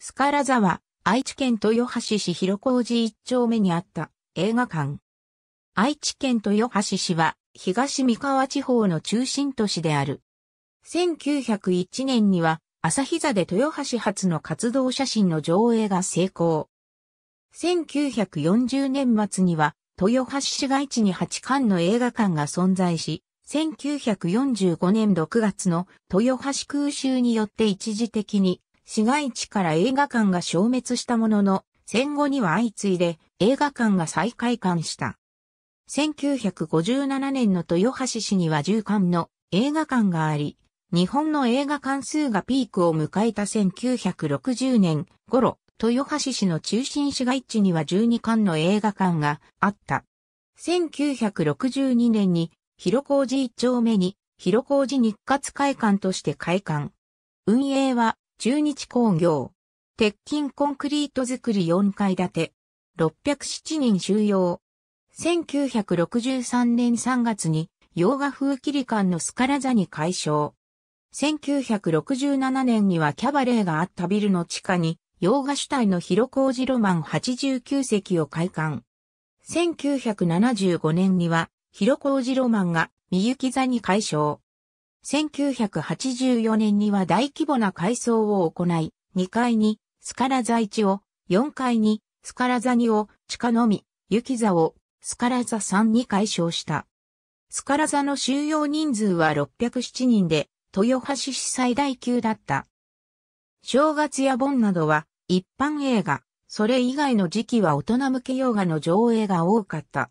スカラ座は、愛知県豊橋市広小路一丁目にあった映画館。愛知県豊橋市は、東三河地方の中心都市である。1901年には、朝日座で豊橋発の活動写真の上映が成功。1940年末には、豊橋市街地に8館の映画館が存在し、1945年6月の豊橋空襲によって一時的に市街地から映画館が消滅したものの、戦後には相次いで映画館が再開館した。1957年の豊橋市には10館の映画館があり、日本の映画館数がピークを迎えた1960年頃、豊橋市の中心市街地には12館の映画館があった。1962年に広小路一丁目に広小路日活会館として開館。運営は中日工業。鉄筋コンクリート作り4階建て。607人収容。1963年3月に洋画風切り館のスカラ座に解消。1967年にはキャバレーがあったビルの地下に洋画主体の広小路ロマン89席を開館。1975年には広小路ロマンが三雪座に解消。1984年には大規模な改装を行い、2階にスカラ座1を、4階にスカラ座2を、地下のみ、雪座を、スカラ座3に解消した。スカラ座の収容人数は607人で、豊橋市最大級だった。正月や盆などは一般映画、それ以外の時期は大人向け洋画の上映が多かった。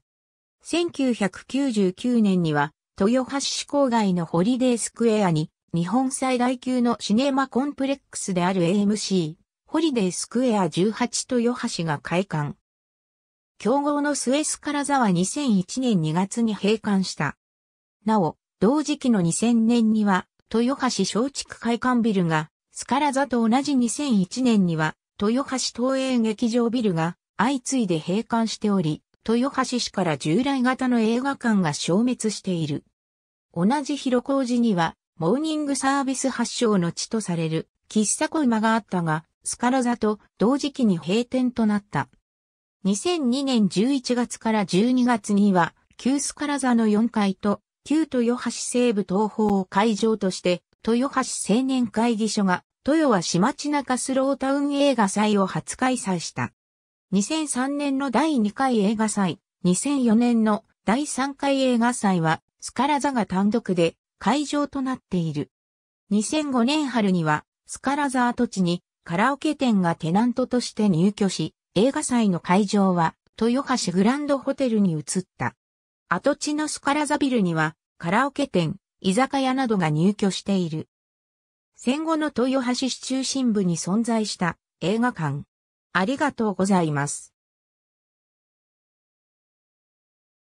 1999年には豊橋市郊外のホリデースクエアに、日本最大級のシネマコンプレックスである AMC、ホリデースクエア18豊橋が開館。競合のスエスカラザは2001年2月に閉館した。なお、同時期の2000年には、豊橋松竹開館ビルが、スカラ座と同じ2001年には、豊橋東映劇場ビルが、相次いで閉館しており、豊橋市から従来型の映画館が消滅している。同じ広小路には、モーニングサービス発祥の地とされる、喫茶小馬があったが、スカラ座と同時期に閉店となった。2002年11月から12月には、旧スカラ座の4階と、旧豊橋西部東方を会場として、豊橋青年会議所が、豊は市町中スロータウン映画祭を初開催した。2003年の第2回映画祭、2004年の第3回映画祭は、スカラ座が単独で会場となっている。2005年春には、スカラ座跡地にカラオケ店がテナントとして入居し、映画祭の会場は、豊橋グランドホテルに移った。跡地のスカラ座ビルには、カラオケ店、居酒屋などが入居している。戦後の豊橋市中心部に存在した映画館。ありがとうございます。